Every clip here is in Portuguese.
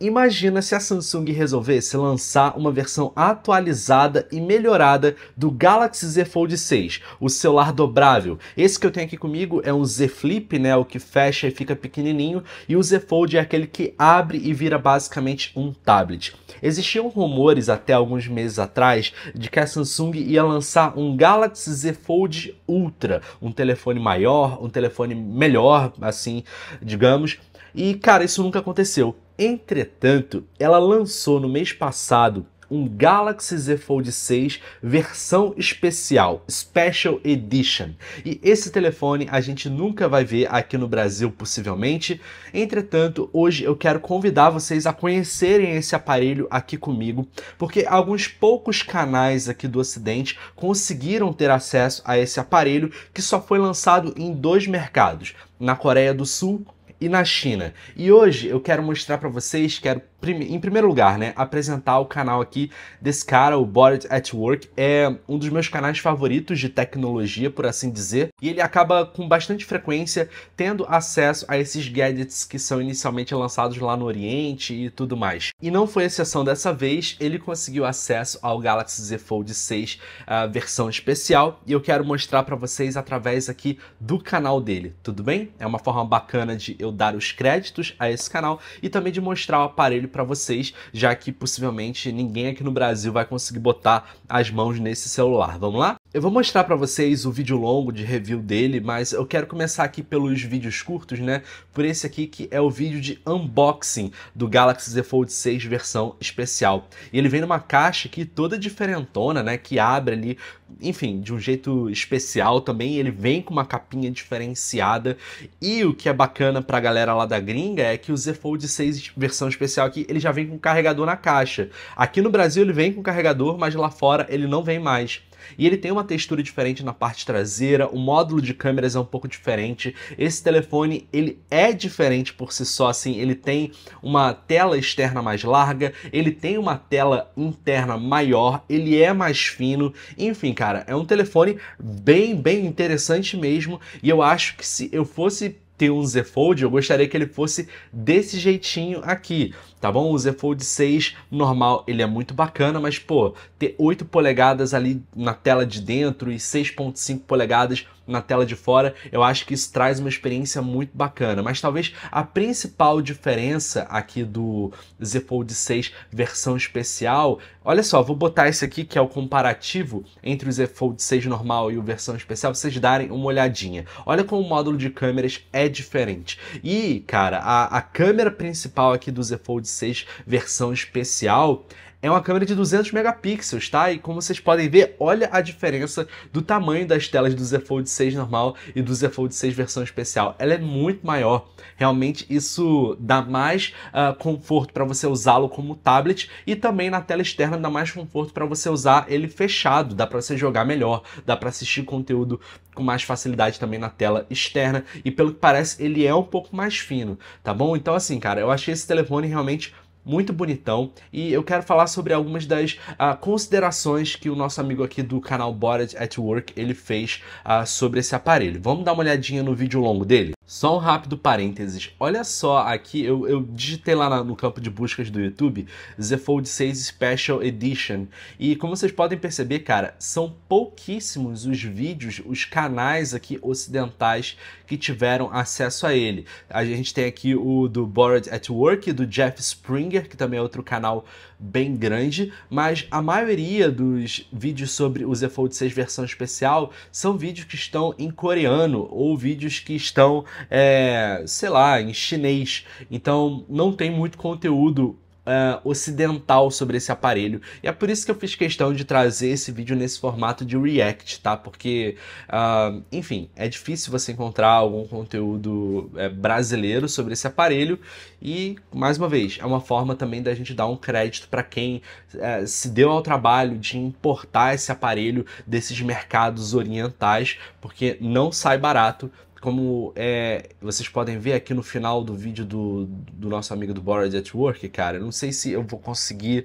Imagina se a Samsung resolvesse lançar uma versão atualizada e melhorada do Galaxy Z Fold 6, o celular dobrável. Esse que eu tenho aqui comigo é um Z Flip, né, o que fecha e fica pequenininho, e o Z Fold é aquele que abre e vira basicamente um tablet. Existiam rumores até alguns meses atrás de que a Samsung ia lançar um Galaxy Z Fold Ultra, um telefone maior, um telefone melhor, assim, digamos, e cara, isso nunca aconteceu. Entretanto, ela lançou no mês passado um Galaxy Z Fold 6 versão especial, Special Edition. E esse telefone a gente nunca vai ver aqui no Brasil, possivelmente. Entretanto, hoje eu quero convidar vocês a conhecerem esse aparelho aqui comigo, porque alguns poucos canais aqui do Ocidente conseguiram ter acesso a esse aparelho que só foi lançado em dois mercados, na Coreia do Sul e na China. E hoje eu quero mostrar para vocês, quero em primeiro lugar, né, apresentar o canal aqui desse cara, o Bored at Work, é um dos meus canais favoritos de tecnologia, por assim dizer, e ele acaba com bastante frequência tendo acesso a esses gadgets que são inicialmente lançados lá no Oriente e tudo mais. E não foi exceção dessa vez, ele conseguiu acesso ao Galaxy Z Fold 6 a ah, versão especial, e eu quero mostrar para vocês através aqui do canal dele, tudo bem? É uma forma bacana de eu eu dar os créditos a esse canal e também de mostrar o aparelho para vocês, já que possivelmente ninguém aqui no Brasil vai conseguir botar as mãos nesse celular. Vamos lá? Eu vou mostrar para vocês o vídeo longo de review dele, mas eu quero começar aqui pelos vídeos curtos, né? Por esse aqui que é o vídeo de unboxing do Galaxy Z Fold 6 versão especial. E ele vem numa caixa aqui toda diferentona, né? Que abre ali enfim, de um jeito especial também. Ele vem com uma capinha diferenciada. E o que é bacana pra galera lá da gringa é que o Z Fold 6 versão especial aqui, ele já vem com carregador na caixa. Aqui no Brasil ele vem com carregador, mas lá fora ele não vem mais. E ele tem uma textura diferente na parte traseira, o módulo de câmeras é um pouco diferente. Esse telefone, ele é diferente por si só, assim, ele tem uma tela externa mais larga, ele tem uma tela interna maior, ele é mais fino. Enfim, cara, é um telefone bem, bem interessante mesmo, e eu acho que se eu fosse ter um Z Fold, eu gostaria que ele fosse desse jeitinho aqui tá bom? O Z Fold 6 normal, ele é muito bacana, mas pô, ter 8 polegadas ali na tela de dentro e 6.5 polegadas na tela de fora, eu acho que isso traz uma experiência muito bacana. Mas talvez a principal diferença aqui do Z Fold 6 versão especial, olha só, vou botar esse aqui que é o comparativo entre o Z Fold 6 normal e o versão especial, vocês darem uma olhadinha. Olha como o módulo de câmeras é diferente. E, cara, a, a câmera principal aqui do Z Fold 6 versão especial, é uma câmera de 200 megapixels, tá? E como vocês podem ver, olha a diferença do tamanho das telas do Z Fold 6 normal e do Z Fold 6 versão especial. Ela é muito maior. Realmente isso dá mais uh, conforto para você usá-lo como tablet e também na tela externa dá mais conforto para você usar ele fechado. Dá para você jogar melhor, dá para assistir conteúdo com mais facilidade também na tela externa e pelo que parece ele é um pouco mais fino, tá bom? Então assim, cara, eu achei esse telefone realmente muito bonitão. E eu quero falar sobre algumas das uh, considerações que o nosso amigo aqui do canal Bored at Work ele fez uh, sobre esse aparelho. Vamos dar uma olhadinha no vídeo longo dele? Só um rápido parênteses. Olha só, aqui eu, eu digitei lá no campo de buscas do YouTube Z Fold 6 Special Edition. E como vocês podem perceber, cara, são pouquíssimos os vídeos, os canais aqui ocidentais que tiveram acesso a ele. A gente tem aqui o do Bored at Work, do Jeff Springer, que também é outro canal bem grande, mas a maioria dos vídeos sobre o Z Fold 6 versão especial são vídeos que estão em coreano ou vídeos que estão é, sei lá, em chinês. Então não tem muito conteúdo Uh, ocidental sobre esse aparelho. E é por isso que eu fiz questão de trazer esse vídeo nesse formato de react, tá? Porque, uh, enfim, é difícil você encontrar algum conteúdo uh, brasileiro sobre esse aparelho. E, mais uma vez, é uma forma também da gente dar um crédito para quem é, se deu ao trabalho de importar esse aparelho desses mercados orientais, porque não sai barato como é, vocês podem ver aqui no final do vídeo do, do nosso amigo do Bored at Work, cara, não sei se eu vou conseguir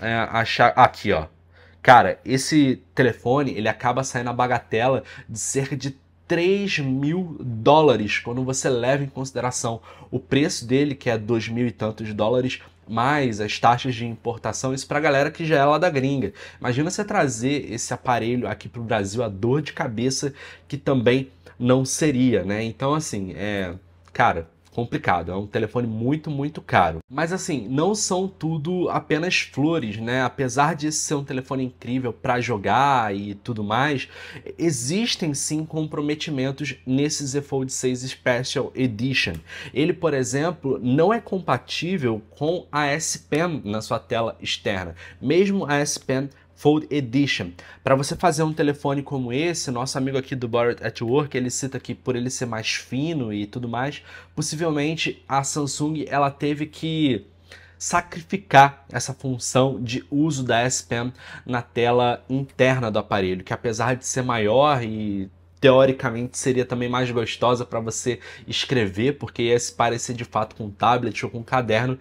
é, achar... Aqui, ó. Cara, esse telefone, ele acaba saindo a bagatela de cerca de 3 mil dólares, quando você leva em consideração o preço dele, que é 2 mil e tantos dólares, mais as taxas de importação, isso para a galera que já é lá da gringa. Imagina você trazer esse aparelho aqui para o Brasil, a dor de cabeça que também não seria, né? Então, assim, é. Cara, complicado. É um telefone muito, muito caro. Mas assim, não são tudo apenas flores, né? Apesar de ser um telefone incrível para jogar e tudo mais, existem sim comprometimentos nesse Z Fold 6 Special Edition. Ele, por exemplo, não é compatível com a S Pen na sua tela externa. Mesmo a S Pen Fold Edition. Para você fazer um telefone como esse, nosso amigo aqui do Borrowed at Work, ele cita que por ele ser mais fino e tudo mais, possivelmente a Samsung ela teve que sacrificar essa função de uso da S Pen na tela interna do aparelho, que apesar de ser maior e teoricamente seria também mais gostosa para você escrever, porque ia se parecer de fato com um tablet ou com um caderno,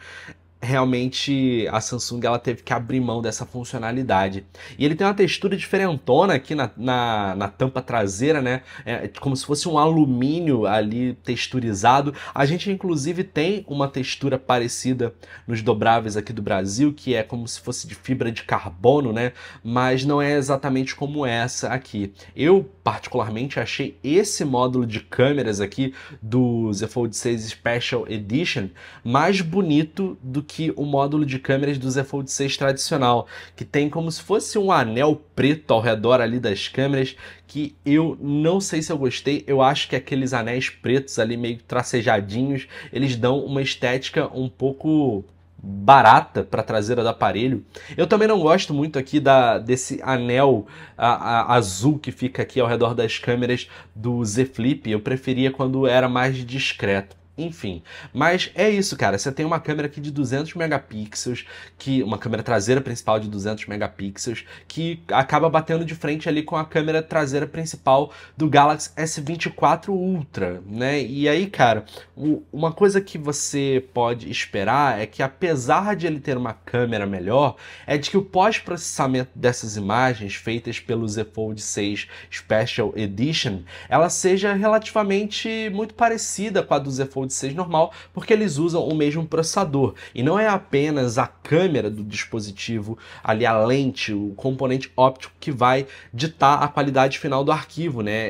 realmente a Samsung ela teve que abrir mão dessa funcionalidade. E ele tem uma textura diferentona aqui na, na, na tampa traseira, né? É como se fosse um alumínio ali texturizado. A gente, inclusive, tem uma textura parecida nos dobráveis aqui do Brasil, que é como se fosse de fibra de carbono, né? Mas não é exatamente como essa aqui. Eu, particularmente, achei esse módulo de câmeras aqui do Z Fold 6 Special Edition mais bonito do que o módulo de câmeras do Z Fold 6 tradicional, que tem como se fosse um anel preto ao redor ali das câmeras, que eu não sei se eu gostei, eu acho que aqueles anéis pretos ali meio tracejadinhos, eles dão uma estética um pouco barata para a traseira do aparelho. Eu também não gosto muito aqui da, desse anel a, a, azul que fica aqui ao redor das câmeras do Z Flip. Eu preferia quando era mais discreto. Enfim, mas é isso, cara. Você tem uma câmera aqui de 200 megapixels, que uma câmera traseira principal de 200 megapixels, que acaba batendo de frente ali com a câmera traseira principal do Galaxy S24 Ultra, né? E aí, cara, o, uma coisa que você pode esperar é que apesar de ele ter uma câmera melhor, é de que o pós-processamento dessas imagens feitas pelo Z Fold 6 Special Edition, ela seja relativamente muito parecida com a do Z Fold de 6 normal, porque eles usam o mesmo processador. E não é apenas a câmera do dispositivo, ali a lente, o componente óptico que vai ditar a qualidade final do arquivo, né?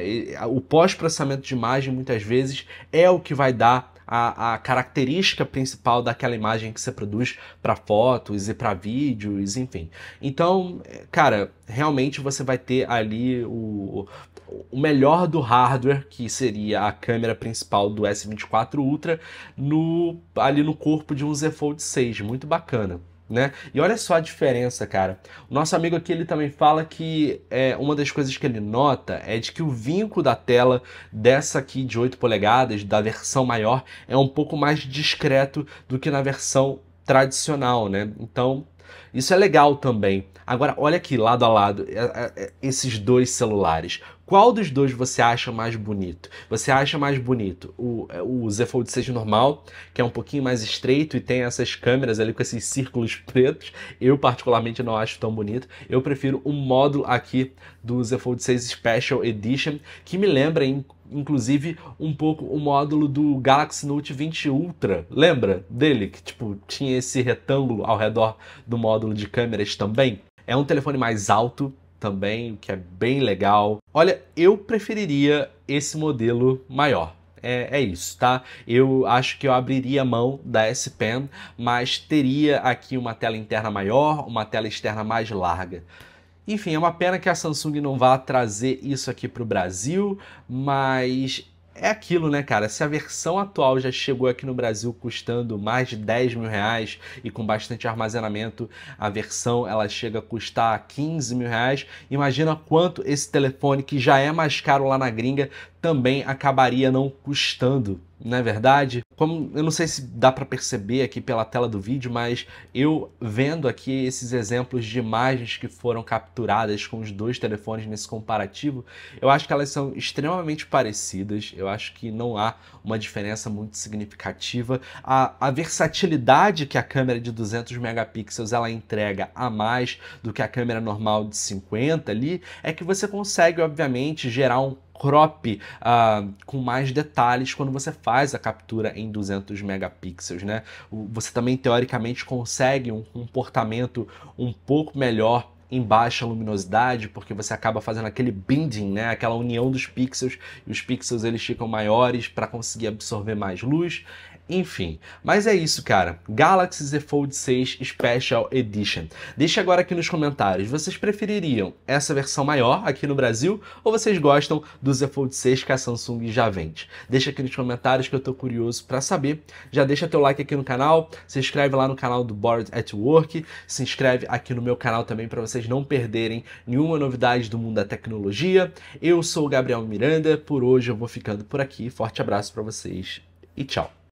o pós-processamento de imagem muitas vezes é o que vai dar a, a característica principal daquela imagem que você produz para fotos e para vídeos, enfim. Então, cara, realmente você vai ter ali o, o melhor do hardware, que seria a câmera principal do S24 Ultra, no, ali no corpo de um Z Fold 6. Muito bacana. Né? E olha só a diferença, cara. O nosso amigo aqui ele também fala que é, uma das coisas que ele nota é de que o vinco da tela dessa aqui de 8 polegadas, da versão maior, é um pouco mais discreto do que na versão tradicional, né? Então, isso é legal também. Agora, olha aqui, lado a lado, é, é, é, esses dois celulares. Qual dos dois você acha mais bonito? Você acha mais bonito o, o Z Fold 6 normal, que é um pouquinho mais estreito e tem essas câmeras ali com esses círculos pretos? Eu, particularmente, não acho tão bonito. Eu prefiro o módulo aqui do Z Fold 6 Special Edition, que me lembra, inclusive um pouco o módulo do Galaxy Note 20 Ultra. Lembra dele que tipo tinha esse retângulo ao redor do módulo de câmeras também? É um telefone mais alto também, o que é bem legal. Olha, eu preferiria esse modelo maior. É, é, isso, tá? Eu acho que eu abriria mão da S Pen, mas teria aqui uma tela interna maior, uma tela externa mais larga. Enfim, é uma pena que a Samsung não vá trazer isso aqui para o Brasil, mas é aquilo, né, cara? Se a versão atual já chegou aqui no Brasil custando mais de 10 mil reais e com bastante armazenamento, a versão ela chega a custar 15 mil reais. Imagina quanto esse telefone, que já é mais caro lá na gringa, também acabaria não custando não é verdade? Como eu não sei se dá para perceber aqui pela tela do vídeo, mas eu vendo aqui esses exemplos de imagens que foram capturadas com os dois telefones nesse comparativo, eu acho que elas são extremamente parecidas. Eu acho que não há uma diferença muito significativa. A, a versatilidade que a câmera de 200 megapixels ela entrega a mais do que a câmera normal de 50 ali é que você consegue obviamente gerar um crop uh, com mais detalhes quando você faz a captura em 200 megapixels, né? Você também teoricamente consegue um comportamento um pouco melhor em baixa luminosidade, porque você acaba fazendo aquele binding, né? aquela união dos pixels, e os pixels eles ficam maiores para conseguir absorver mais luz. Enfim, mas é isso, cara. Galaxy Z Fold 6 Special Edition. Deixe agora aqui nos comentários, vocês prefeririam essa versão maior aqui no Brasil ou vocês gostam do Z Fold 6 que a Samsung já vende? Deixa aqui nos comentários que eu tô curioso para saber. Já deixa teu like aqui no canal, se inscreve lá no canal do Board at Work, se inscreve aqui no meu canal também para vocês não perderem nenhuma novidade do mundo da tecnologia. Eu sou o Gabriel Miranda, por hoje eu vou ficando por aqui. Forte abraço para vocês e tchau.